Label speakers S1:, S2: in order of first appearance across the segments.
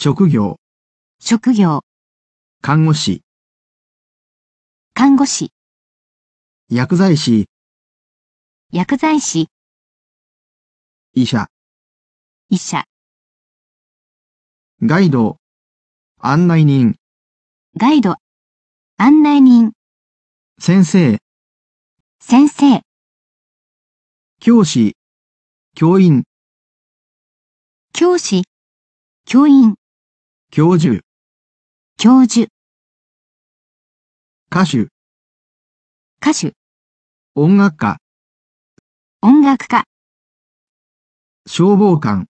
S1: 職業、職業、看護師、看護師、薬剤師、薬剤師、医者、医者、ガイド、案内人、ガイド、案内人、先生、先生、教師、教員、教師、教員。教授、教授、歌手、歌手、音楽家、音楽家、消防官、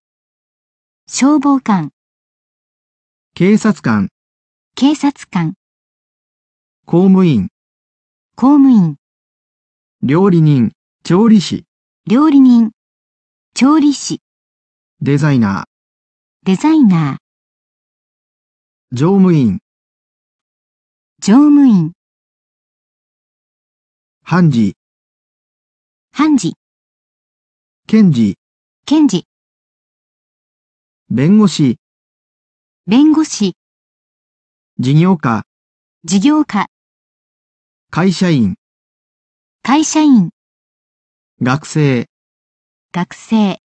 S1: 消防官、警察官、警察官、公務員、公務員、料理人、調理師、料理人、調理師、デザイナー、デザイナー、乗務員、乗務員、判事、判事、検事、検事、弁護士、弁護士、事業家、事業家、会社員、会社員、学生、学生、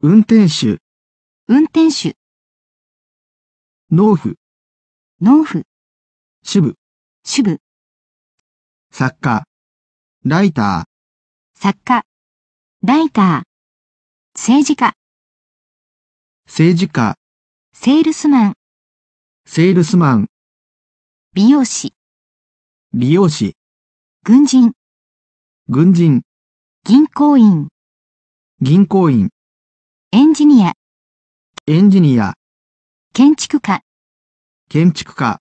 S1: 運転手、運転手、農夫、農夫、主部、主部、作家、ライター、作家、ライター、政治家、政治家、セールスマン、セールスマン、美容師、美容師、軍人、軍人、銀行員、銀行員、エンジニア、エンジニア、建築家建築家